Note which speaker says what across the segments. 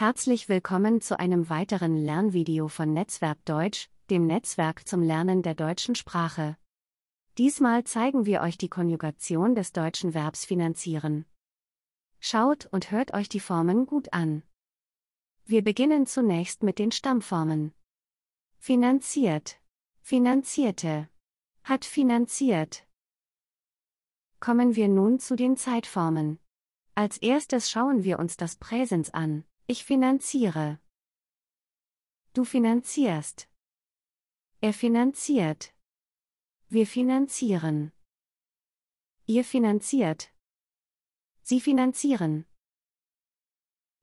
Speaker 1: Herzlich willkommen zu einem weiteren Lernvideo von Netzwerk Deutsch, dem Netzwerk zum Lernen der deutschen Sprache. Diesmal zeigen wir euch die Konjugation des deutschen Verbs finanzieren. Schaut und hört euch die Formen gut an. Wir beginnen zunächst mit den Stammformen. Finanziert. Finanzierte. Hat finanziert. Kommen wir nun zu den Zeitformen. Als erstes schauen wir uns das Präsens
Speaker 2: an. Ich finanziere. Du finanzierst. Er finanziert. Wir finanzieren. Ihr finanziert. Sie finanzieren.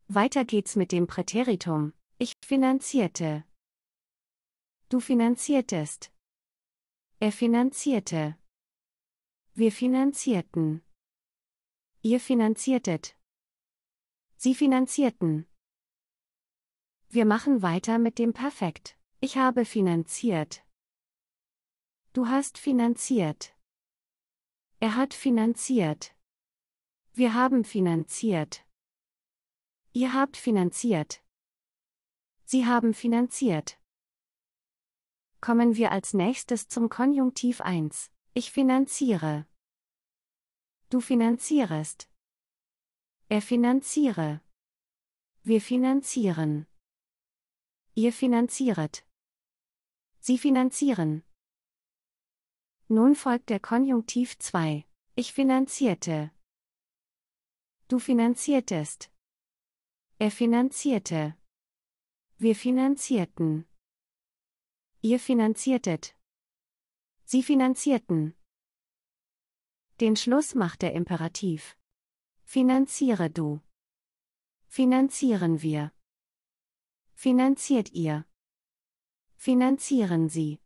Speaker 2: Weiter geht's mit dem Präteritum. Ich finanzierte. Du finanziertest. Er finanzierte. Wir finanzierten. Ihr finanziertet. Sie finanzierten. Wir machen weiter mit dem Perfekt. Ich habe finanziert. Du hast finanziert. Er hat finanziert. Wir haben finanziert. Ihr habt finanziert. Sie haben finanziert. Kommen wir als nächstes zum Konjunktiv 1. Ich finanziere. Du finanzierest. Er finanziere. Wir finanzieren. Ihr finanziert. Sie finanzieren. Nun folgt der Konjunktiv 2. Ich finanzierte. Du finanziertest. Er finanzierte. Wir finanzierten. Ihr finanziertet. Sie finanzierten. Den Schluss macht der Imperativ. Finanziere du. Finanzieren wir. Finanziert ihr. Finanzieren
Speaker 1: Sie.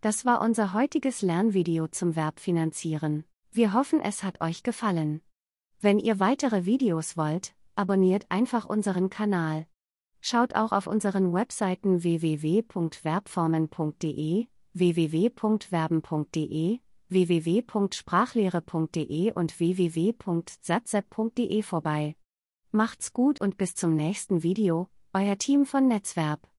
Speaker 1: Das war unser heutiges Lernvideo zum Verb finanzieren. Wir hoffen, es hat euch gefallen. Wenn ihr weitere Videos wollt, abonniert einfach unseren Kanal. Schaut auch auf unseren Webseiten www.verbformen.de, www.verben.de, www.sprachlehre.de und www.satzep.de vorbei. Macht's gut und bis zum nächsten Video euer Team von Netzwerk.